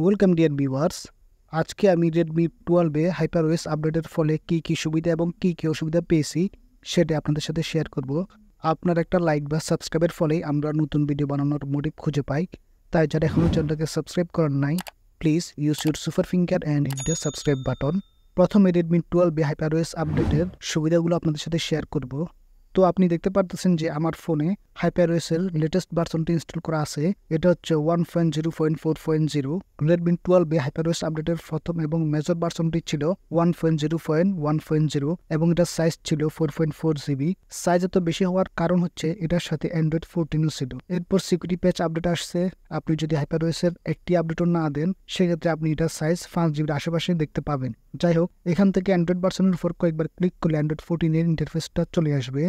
welcome dear viewers আজকে আমি Redmi টুয়েলভে হাইপার ওয়েস আপডেটের ফলে কী কী সুবিধা এবং কী কী অসুবিধা পেয়েছি সেটা আপনাদের সাথে শেয়ার করব আপনার একটা লাইক বা সাবস্ক্রাইবের ফলে আমরা নতুন ভিডিও বানানোর মোটিভ খুঁজে পাই তাই যারা এখনও চ্যানেলটাকে সাবস্ক্রাইব করেন নাই please use your super finger and hit the subscribe button প্রথমে রেডমি টুয়েলভে হাইপার ওয়েস আপডেটের সুবিধাগুলো আপনাদের সাথে শেয়ার করব তো আপনি দেখতে পারতেছেন যে আমার ফোনে হাইপার ওয়েসেল লেটেস্ট ভার্সনটি ইনস্টল করা আছে এটা হচ্ছে one point zero point four point zero Redmi twelve এ হাইপার ওয়েস আপডেটের প্রথম এবং মেজর ভার্সনটি ছিল one point zero point one point zero এবং এটার সাইজ ছিল four point four GB size এত বেশি হওয়ার কারণ হচ্ছে এটার সাথে অ্যান্ড্রয়েড ফোরটিনও ছিল এরপর সিকিউরিটি প্যাচ আপডেট আসছে আপনি যদি হাইপার ওয়েসের একটি আপডেটও না দেন সেক্ষেত্রে আপনি এটার সাইজ পাঁচ জিবির আশেপাশে দেখতে পাবেন যাই হোক এখান থেকে অ্যান্ড্রয়েড ভার্সনের উপর কয়েকবার ক্লিক করলে অ্যান্ড্রয়েড ফোরটিনের ইন্টারফেসটা চলে আসবে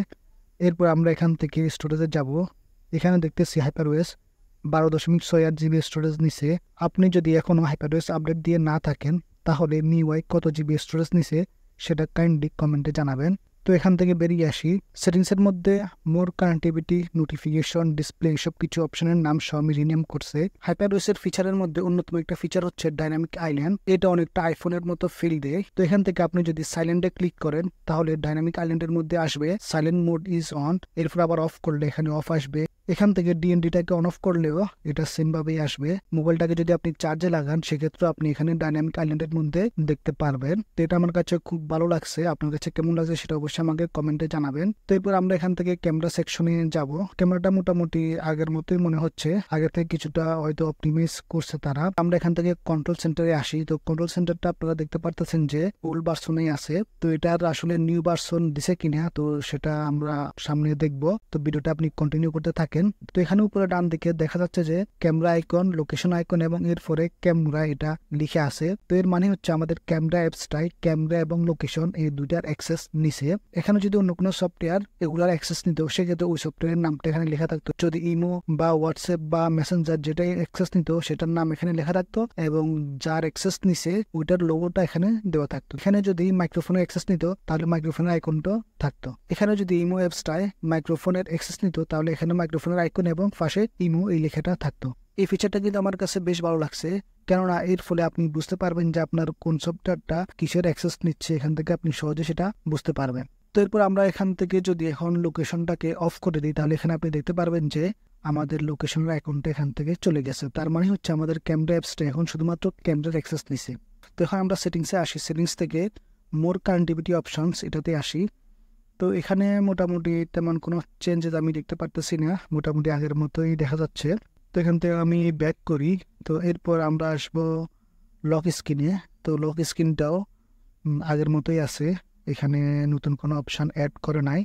এরপর আমরা এখান থেকে স্টোরেজে যাব এখানে দেখতেছি হাইপারওয়েস বারো দশমিক ছয় আট জিবি স্টোরেজ নিচে আপনি যদি এখনও হাইপারওয়েস আপডেট দিয়ে না থাকেন তাহলে মিওয়াই কত জিবি স্টোরেজ নিচে সেটা কাইন্ডলি কমেন্টে জানাবেন তো এখান থেকে বেরিয়ে আসি সেটিংসের মধ্যে মোর কানেক্টিভিটি নোটিফিকেশন ডিসপ্লে এসব কিছু অপশনের নাম আমি রিনেম করছে ওয়েসের ফিচারের মধ্যে অন্যতম একটা ফিচার হচ্ছে ডাইনামিক আইল্যান্ড এটা অনেকটা আইফোনের মতো ফিল দেয় তো এখান থেকে আপনি যদি সাইলেন্টে ক্লিক করেন তাহলে ডাইনামিক আইল্যান্ডের মধ্যে আসবে সাইলেন্ট মোড ইজ অন এরপর আবার অফ করলে এখানে অফ আসবে এখান থেকে ডিএনডিটাকে অন অফ করলেও এটা সেমভাবেই আসবে মোবাইলটাকে যদি আপনি চার্জে লাগান সেক্ষেত্রে আপনি এখানে ডাইনামিক আইল্যান্ডের মধ্যে দেখতে পারবেন তো এটা আমার কাছে খুব ভালো লাগছে আপনার কাছে কেমন লাগছে সেটা অবশ্যই আমাকে কমেন্টে জানাবেন তো এরপর আমরা এখান থেকে ক্যামেরা সেকশনে যাব ক্যামেরাটা মোটামুটি আগের মতোই মনে হচ্ছে আগে থেকে কিছুটা হয়তো অপটিমাইজ করছে তারা আমরা এখান থেকে কন্ট্রোল সেন্টারে আসি তো কন্ট্রোল সেন্টারটা আপনারা দেখতে পারতেছেন যে ওল্ড ভার্সনেই আছে তো এটার আসলে নিউ ভার্সন দিছে কিনা তো সেটা আমরা সামনে দেখব তো ভিডিওটা আপনি কন্টিনিউ করতে থাকেন থাকেন তো এখানে উপরে ডান দিকে দেখা যাচ্ছে যে ক্যামেরা আইকন লোকেশন আইকন এবং এরপরে ক্যামেরা এটা লিখে আছে তো এর মানে হচ্ছে আমাদের ক্যামেরা অ্যাপসটাই ক্যামেরা এবং লোকেশন এই দুইটার অ্যাক্সেস নিছে এখানে যদি অন্য কোনো সফটওয়্যার এগুলার অ্যাক্সেস নিত সেক্ষেত্রে ওই সফটওয়্যারের নামটা এখানে লেখা থাকতো যদি ইমো বা হোয়াটসঅ্যাপ বা মেসেঞ্জার যেটাই অ্যাক্সেস নিত সেটার নাম এখানে লেখা থাকতো এবং যার অ্যাক্সেস নিছে ওইটার লোগোটা এখানে দেওয়া থাকতো এখানে যদি মাইক্রোফোনের অ্যাক্সেস নিত তাহলে মাইক্রোফোনের আইকনটা থাকতো এখানে যদি ইমো অ্যাপসটায় মাইক্রোফোনের অ্যাক্সেস নিত তাহলে এখানে মাইক্রোফোন ফোনের আইকন এবং পাশে ইমো এই লেখাটা থাকতো এই ফিচারটা কিন্তু আমার কাছে বেশ ভালো লাগছে কেননা এর ফলে আপনি বুঝতে পারবেন যে আপনার কোন সফটওয়্যারটা কিসের অ্যাক্সেস নিচ্ছে এখান থেকে আপনি সহজে সেটা বুঝতে পারবেন তো এরপর আমরা এখান থেকে যদি এখন লোকেশনটাকে অফ করে দিই তাহলে এখানে আপনি দেখতে পারবেন যে আমাদের লোকেশনের অ্যাকাউন্টটা এখান থেকে চলে গেছে তার মানে হচ্ছে আমাদের ক্যামেরা অ্যাপসটা এখন শুধুমাত্র ক্যামেরার অ্যাক্সেস নিছে তো এখন আমরা সেটিংসে আসি সেটিংস থেকে মোর কানেক্টিভিটি অপশানস এটাতে আসি তো এখানে মোটামুটি তেমন কোনো চেঞ্জেস আমি দেখতে পারতেছি না মোটামুটি আগের মতোই দেখা যাচ্ছে তো এখান থেকে আমি ব্যাক করি তো এরপর আমরা আসবো লক স্ক্রিনে তো লক স্ক্রিনটাও আগের মতোই আছে এখানে নতুন কোনো অপশান অ্যাড করে নাই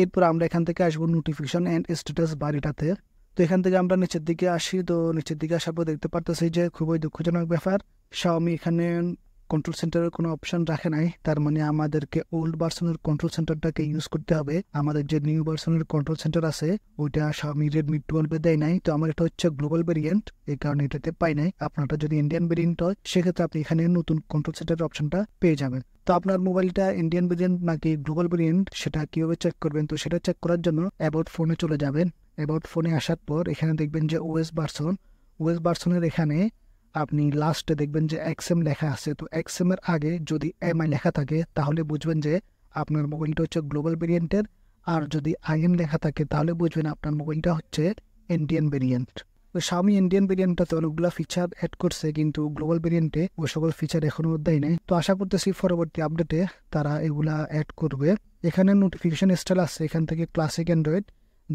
এরপর আমরা এখান থেকে আসবো নোটিফিকেশান অ্যান্ড স্ট্যাটাস বাড়িটাতে তো এখান থেকে আমরা নিচের দিকে আসি তো নিচের দিকে আসার পর দেখতে পারতেছি যে খুবই দুঃখজনক ব্যাপার শাওমি এখানে কন্ট্রোল সেন্টারের কোনো অপশন রাখে নাই তার মানে আমাদেরকে ওল্ড ভার্সনের কন্ট্রোল সেন্টারটাকে ইউজ করতে হবে আমাদের যে নিউ ভার্সনের কন্ট্রোল সেন্টার আছে ওইটা সামি রেডমি টুয়েলভে দেয় নাই তো আমার এটা হচ্ছে গ্লোবাল ভেরিয়েন্ট এই কারণে এটাতে পাই নাই আপনারটা যদি ইন্ডিয়ান ভেরিয়েন্ট হয় সেক্ষেত্রে আপনি এখানে নতুন কন্ট্রোল সেন্টারের অপশনটা পেয়ে যাবেন তো আপনার মোবাইলটা ইন্ডিয়ান ভেরিয়েন্ট নাকি গ্লোবাল ভেরিয়েন্ট সেটা কিভাবে চেক করবেন তো সেটা চেক করার জন্য অ্যাবাউট ফোনে চলে যাবেন অ্যাবাউট ফোনে আসার পর এখানে দেখবেন যে ওয়েস্ট ভার্সন ওয়েস্ট ভার্সনের এখানে আপনি লাস্টে দেখবেন যে এক্সএম লেখা আছে তো এর আগে যদি এম আই লেখা থাকে তাহলে বুঝবেন যে আপনার মোবাইলটা হচ্ছে গ্লোবাল ভেরিয়েন্টের আর যদি এম লেখা থাকে তাহলে বুঝবেন আপনার মোবাইলটা হচ্ছে ইন্ডিয়ান ভেরিয়েন্ট তো স্বামী ইন্ডিয়ান ভেরিয়েন্টটাতে অনেকগুলো ফিচার অ্যাড করছে কিন্তু গ্লোবাল ভেরিয়েন্টে ও সকল ফিচার এখনও দেয় নাই তো আশা করতেছি পরবর্তী আপডেটে তারা এগুলা অ্যাড করবে এখানে নোটিফিকেশান স্টাইল আছে এখান থেকে ক্লাসিক অ্যান্ড্রয়েড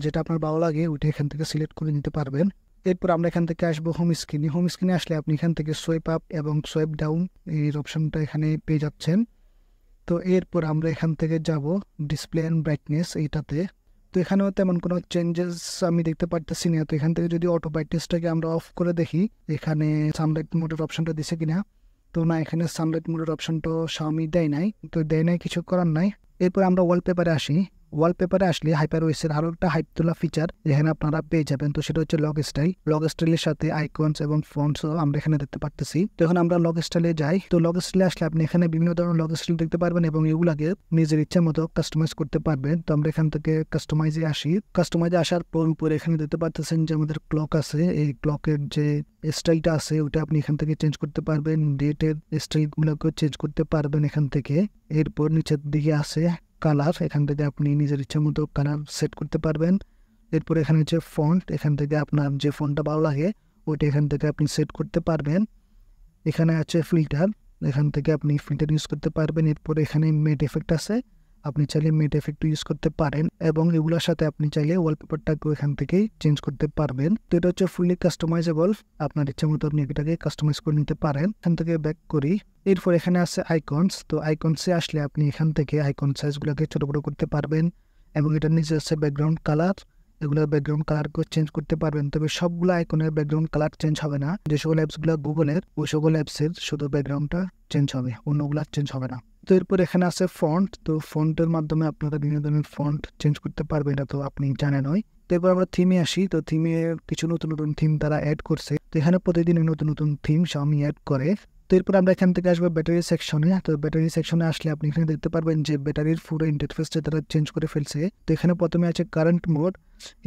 যেটা আপনার ভালো লাগে ওইটা এখান থেকে সিলেক্ট করে নিতে পারবেন এরপর আমরা এখান থেকে আসবো হোম স্ক্রিনে হোম স্ক্রিনে আসলে আপনি এখান থেকে সোয়েপ আপ এবং সোয়েপ ডাউন এই অপশনটা এখানে পেয়ে যাচ্ছেন তো এরপর আমরা এখান থেকে যাব ডিসপ্লে অ্যান্ড ব্রাইটনেস এইটাতে তো এখানেও তেমন কোনো চেঞ্জেস আমি দেখতে পারতেছি না তো এখান থেকে যদি অটো ব্রাইটনেসটাকে আমরা অফ করে দেখি এখানে সানলাইট মোডের অপশনটা দিছে কিনা তো না এখানে সানলাইট মোডের অপশনটাও স্বামী দেয় নাই তো দেয় নাই কিছু করার নাই এরপর আমরা ওয়ালপেপারে আসি ওয়ালপেপারে আসলে হাইপার ওয়েসের আরও একটা হাইপ তোলা ফিচার যেখানে আপনারা পেয়ে যাবেন তো সেটা হচ্ছে লগ স্টাইল লগ স্টাইলের সাথে আইকনস এবং ফন্টসও আমরা এখানে দেখতে পারতেছি তো এখন আমরা লগ স্টাইলে যাই তো লগ স্টাইলে আসলে আপনি এখানে বিভিন্ন ধরনের লগ স্টাইল দেখতে পারবেন এবং এগুলাকে নিজের ইচ্ছা মতো কাস্টমাইজ করতে পারবেন তো আমরা এখান থেকে কাস্টমাইজে আসি কাস্টমাইজে আসার পর উপরে এখানে দেখতে পারতেছেন যে আমাদের ক্লক আছে এই ক্লকের যে স্টাইলটা আছে ওটা আপনি এখান থেকে চেঞ্জ করতে পারবেন ডেটের স্টাইলগুলোকেও চেঞ্জ করতে পারবেন এখান থেকে এরপর নিচের দিকে আছে কালার এখান থেকে আপনি নিজের ইচ্ছামতো আপনার নাম সেট করতে পারবেন এরপর এখানে আছে ফন্ট এখান থেকে যে ফন্টটা ভালো লাগে ওইটা এখান থেকে আপনি সেট করতে পারবেন এখানে আছে ফিল্টার এখান থেকে আপনি ফিল্টার ইউজ করতে পারবেন এরপর এখানে মেট এফেক্ট আছে আপনি চাইলে মেট এফেক্ট ইউজ করতে পারেন এবং এগুলোর সাথে আপনি চাইলে ওয়ালপেপারটাকে এখান থেকেই চেঞ্জ করতে পারবেন তো এটা হচ্ছে ফুললি কাস্টমাইজেবল আপনার ইচ্ছে মতো আপনি এটাকে কাস্টমাইজ করে নিতে পারেন এখান থেকে ব্যাক করি এরপর এখানে আছে আইকনস তো আইকনসে আসলে আপনি এখান থেকে আইকন সাইজগুলোকে ছোটো বড়ো করতে পারবেন এবং এটার নিচে আছে ব্যাকগ্রাউন্ড কালার এগুলোর ব্যাকগ্রাউন্ড কালারকেও চেঞ্জ করতে পারবেন তবে সবগুলো আইকনের ব্যাকগ্রাউন্ড কালার চেঞ্জ হবে না যে সকল অ্যাপসগুলো গুগলের ওই সকল অ্যাপসের শুধু ব্যাকগ্রাউন্ডটা চেঞ্জ হবে অন্যগুলো চেঞ্জ হবে না তো এরপর এখানে আছে ফন্ট তো ফন্টের মাধ্যমে আপনারা বিভিন্ন ধরনের ফন্ট চেঞ্জ করতে পারবেন এটা তো আপনি জানেন ওই তো এরপর আমরা থিমে আসি তো থিমে কিছু নতুন নতুন থিম তারা অ্যাড করছে তো এখানে প্রতিদিন নতুন নতুন থিম সামি অ্যাড করে তো এরপর আমরা এখান থেকে আসবো ব্যাটারি সেকশনে তো ব্যাটারি সেকশনে আসলে আপনি এখানে দেখতে পারবেন যে ব্যাটারির পুরো ইন্টারফেসটা তারা চেঞ্জ করে ফেলছে তো এখানে প্রথমে আছে কারেন্ট মোড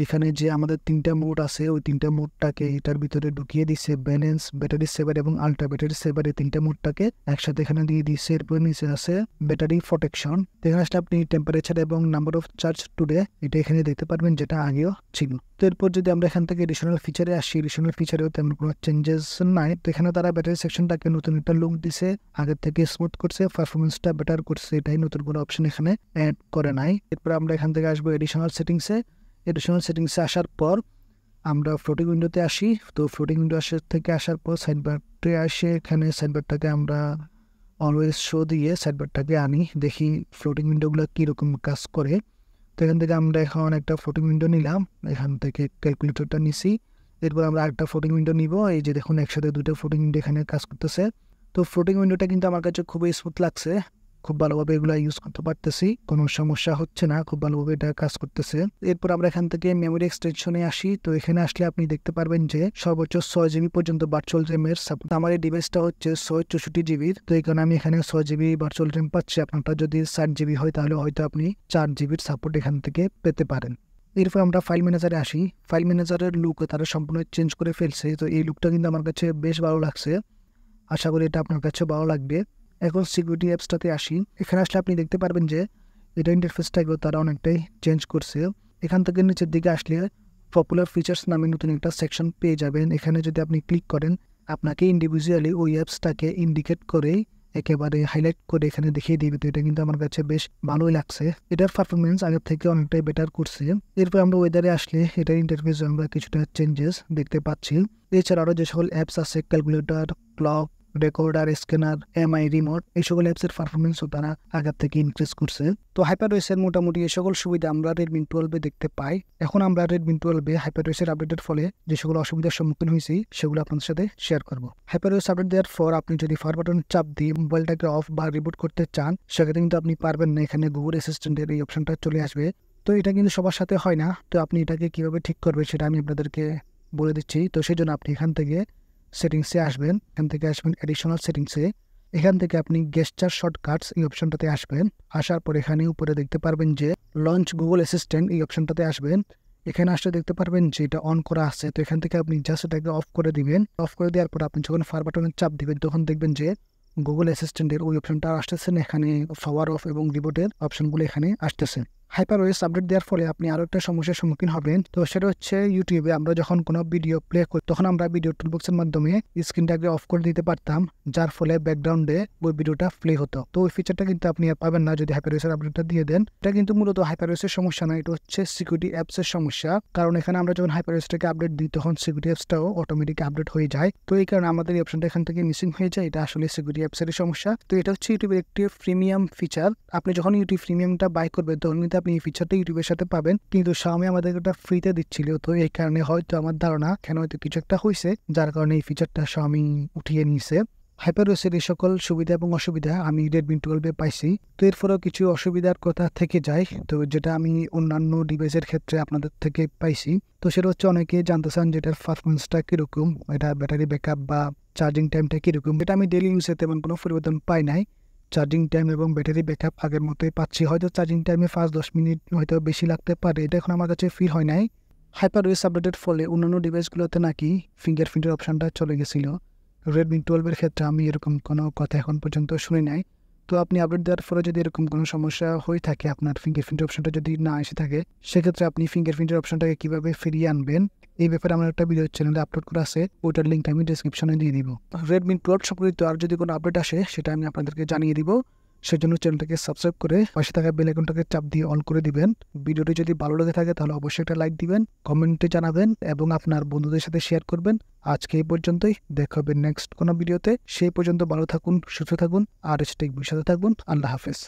এখানে যে আমাদের তিনটা মোড আছে ওই তিনটা মোডটাকে এটার ভিতরে ঢুকিয়ে দিছে ব্যালেন্স ব্যাটারি সেভার এবং আল্ট্রা ব্যাটারি সেভার এই তিনটা মোডটাকে একসাথে এখানে দিয়ে দিচ্ছে এরপর নিচে আছে ব্যাটারি প্রোটেকশন এখানে আসলে আপনি টেম্পারেচার এবং নাম্বার অফ চার্জ টুডে এটা এখানে দেখতে পারবেন যেটা আগেও ছিল তো এরপর যদি আমরা এখান থেকে এডিশনাল ফিচারে আসি এডিশনাল ফিচারেও তেমন কোনো চেঞ্জেস নাই তো এখানে তারা ব্যাটারি সেকশনটাকে নতুন একটা লুক দিছে আগের থেকে স্মুথ করছে পারফরমেন্সটা বেটার করছে এটাই নতুন কোনো অপশন এখানে অ্যাড করে নাই এরপর আমরা এখান থেকে আসবো এডিশনাল সেটিংসে এডিশনাল সেটিংসে আসার পর আমরা ফ্লোটিং উইন্ডোতে আসি তো ফ্লোটিং উইন্ডো আসার থেকে আসার পর সাইডবারটে আসে এখানে সাইডবারটাকে আমরা অলওয়েজ শো দিয়ে সাইডবারটাকে আনি দেখি ফ্লোটিং উইন্ডোগুলো কীরকম কাজ করে তো এখান থেকে আমরা এখন একটা ফ্লোটিং উইন্ডো নিলাম এখান থেকে ক্যালকুলেটরটা নিছি এরপর আমরা একটা ফ্লোটিং উইন্ডো নিব এই যে দেখুন একসাথে দুটো ফ্লোটিং উইন্ডো এখানে কাজ করতেছে তো ফ্লোটিং উইন্ডোটা কিন্তু আমার কাছে খুবই স্মুথ লাগছে খুব ভালোভাবে এগুলো ইউজ করতে পারতেছি কোনো সমস্যা হচ্ছে না খুব ভালোভাবে এটা কাজ করতেছে এরপর আমরা এখান থেকে মেমোরি এক্সটেনশনে আসি তো এখানে আসলে আপনি দেখতে পারবেন যে সর্বোচ্চ ছয় জিবি পর্যন্ত ভার্চুয়াল এর সাপোর্ট আমার এই ডিভাইসটা হচ্ছে ছয় চৌষট্টি জিবির তো এই কারণে আমি এখানে ছয় জিবি ভার্চুয়াল র্যাম পাচ্ছি আপনারটা যদি ষাট জিবি হয় তাহলে হয়তো আপনি চার জিবির সাপোর্ট এখান থেকে পেতে পারেন এরপর আমরা ফাইল ম্যানেজারে আসি ফাইল ম্যানেজারের লুক তারা সম্পূর্ণ চেঞ্জ করে ফেলছে তো এই লুকটা কিন্তু আমার কাছে বেশ ভালো লাগছে আশা করি এটা আপনার কাছে ভালো লাগবে এখন সিকিউরিটি অ্যাপসটাতে আসি এখানে আসলে আপনি দেখতে পারবেন যে এটা ইন্টারফেসটাকেও তারা অনেকটাই চেঞ্জ করছে এখান থেকে নিচের দিকে আসলে পপুলার ফিচার্স নামে নতুন একটা সেকশন পেয়ে যাবেন এখানে যদি আপনি ক্লিক করেন আপনাকে ইন্ডিভিজুয়ালি ওই অ্যাপসটাকে ইন্ডিকেট করে একেবারে হাইলাইট করে এখানে দেখিয়ে দিবে তো এটা কিন্তু আমার কাছে বেশ ভালোই লাগছে এটার পারফরমেন্স আগের থেকে অনেকটাই বেটার করছে এরপর আমরা ওয়েদারে আসলে এটার ইন্টারফেস আমরা কিছুটা চেঞ্জেস দেখতে পাচ্ছি এছাড়া আরও যে সকল অ্যাপস আছে calculator clock recorder scanner MI remote এই সকল অ্যাপসের পারফরমেন্সও তারা আগের থেকে ইনক্রিজ করছে তো ওয়েসের মোটামুটি এই সকল সুবিধা আমরা রেডমি টুয়েলভে দেখতে পাই এখন আমরা রেডমি টুয়েলভে ওয়েসের আপডেটের ফলে যে সকল অসুবিধার সম্মুখীন হয়েছি সেগুলো আপনাদের সাথে শেয়ার করবো ওয়েস আপডেট দেওয়ার পর আপনি যদি ফায়ার বাটন চাপ দিয়ে মোবাইলটাকে অফ বা রিবুট করতে চান সেক্ষেত্রে কিন্তু আপনি পারবেন না এখানে গুগল অ্যাসিস্ট্যান্টের এই অপশনটা চলে আসবে তো এটা কিন্তু সবার সাথে হয় না তো আপনি এটাকে কিভাবে ঠিক করবে সেটা আমি আপনাদেরকে বলে দিচ্ছি তো সেই জন্য আপনি এখান থেকে সেটিংসে আসবেন এখান থেকে আসবেন অ্যাডিশনাল সেটিংসে এখান থেকে আপনি গেস্টার শর্টকাটস এই অপশনটাতে আসবেন আসার পর এখানে উপরে দেখতে পারবেন যে লঞ্চ গুগল অ্যাসিস্ট্যান্ট এই অপশনটাতে আসবেন এখানে আসলে দেখতে পারবেন যে এটা অন করা আছে তো এখান থেকে আপনি জাস্ট এটাকে অফ করে দিবেন অফ করে দেওয়ার পর আপনি যখন ফার বাটনে চাপ দিবেন তখন দেখবেন যে গুগল অ্যাসিস্ট্যান্টের ওই অপশনটা আসতেছেন এখানে ফাওয়ার অফ এবং রিবোটের অপশনগুলো এখানে আসতেছে হাইপারওয়েস আপডেট দেওয়ার ফলে আপনি আরও একটা সমস্যার সম্মুখীন হবেন তো সেটা হচ্ছে ইউটিউবে আমরা যখন কোনো ভিডিও প্লে করি তখন আমরা ভিডিও টুলবক্সের মাধ্যমে স্ক্রিনটাকে অফ করে দিতে পারতাম যার ফলে ব্যাকগ্রাউন্ডে ওই ভিডিওটা প্লে হতো তো ওই ফিচারটা কিন্তু আপনি আর পাবেন না যদি হাইপারওয়েসের আপডেটটা দিয়ে দেন এটা কিন্তু মূলত হাইপারওয়েসের সমস্যা না এটা হচ্ছে সিকিউরিটি অ্যাপসের সমস্যা কারণ এখানে আমরা যখন ওয়েসটাকে আপডেট দিই তখন সিকিউরিটি অ্যাপসটাও অটোমেটিক আপডেট হয়ে যায় তো এই কারণে আমাদের এই অপশনটা এখান থেকে মিসিং হয়ে যায় এটা আসলে সিকিউরিটি অ্যাপসের সমস্যা তো এটা হচ্ছে ইউটিউবের একটি প্রিমিয়াম ফিচার আপনি যখন ইউটিউব প্রিমিয়ামটা বাই করবেন তখন কিন্তু ফ্রিতে আপনি এই ফিচারটা ইউটিউবের সাথে পাবেন কিন্তু সামি আমাদের ওটা ফ্রিতে দিচ্ছিল তো এই কারণে হয়তো আমার ধারণা কেন হয়তো কিছু একটা হয়েছে যার কারণে এই ফিচারটা সামি উঠিয়ে নিয়েছে হাইপারওয়েসের এই সকল সুবিধা এবং অসুবিধা আমি রেডমি টুয়েলভে পাইছি তো এরপরেও কিছু অসুবিধার কথা থেকে যায় তো যেটা আমি অন্যান্য ডিভাইসের ক্ষেত্রে আপনাদের থেকে পাইছি তো সেটা হচ্ছে অনেকে জানতে চান যে এটার পারফরমেন্সটা কীরকম এটা ব্যাটারি ব্যাকআপ বা চার্জিং টাইমটা কীরকম এটা আমি ডেলি ইউজে তেমন কোনো পরিবর্তন পাই নাই চার্জিং টাইম এবং ব্যাটারি ব্যাকআপ আগের মতোই পাচ্ছি হয়তো চার্জিং টাইমে পাঁচ দশ মিনিট হয়তো বেশি লাগতে পারে এটা এখন আমার কাছে ফিল হয় নাই হাইপার ওয়েস আপডেটের ফলে অন্যান্য ডিভাইসগুলোতে নাকি প্রিন্টের অপশানটা চলে গেছিলো রেডমি টুয়েলভের ক্ষেত্রে আমি এরকম কোনো কথা এখন পর্যন্ত শুনি নাই তো আপনি আপডেট দেওয়ার পরে যদি এরকম কোনো সমস্যা হয়ে থাকে আপনার ফিঙ্গারপ্রিন্ট অপশনটা যদি না এসে থাকে সেক্ষেত্রে আপনি ফিঙ্গারপ্রিন্টের অপশনটাকে কীভাবে ফিরিয়ে আনবেন এই ব্যাপারে আমার একটা ভিডিও চ্যানেলে আপলোড করা আছে ওইটার লিঙ্ক আমি ডিসক্রিপশনে দিয়ে দিব রেডমি প্লট সম্পর্কিত আর যদি কোনো আপডেট আসে সেটা আমি আপনাদেরকে জানিয়ে দিব সেজন্য চ্যানেলটাকে সাবস্ক্রাইব করে পাশে থাকা বেল আইকনটাকে চাপ দিয়ে অল করে দিবেন ভিডিওটি যদি ভালো লেগে থাকে তাহলে অবশ্যই একটা লাইক দিবেন কমেন্টে জানাবেন এবং আপনার বন্ধুদের সাথে শেয়ার করবেন আজকে এই পর্যন্তই দেখা হবে নেক্সট কোনো ভিডিওতে সেই পর্যন্ত ভালো থাকুন সুস্থ থাকুন আর স্টেক টেক থাকুন আল্লাহ হাফেজ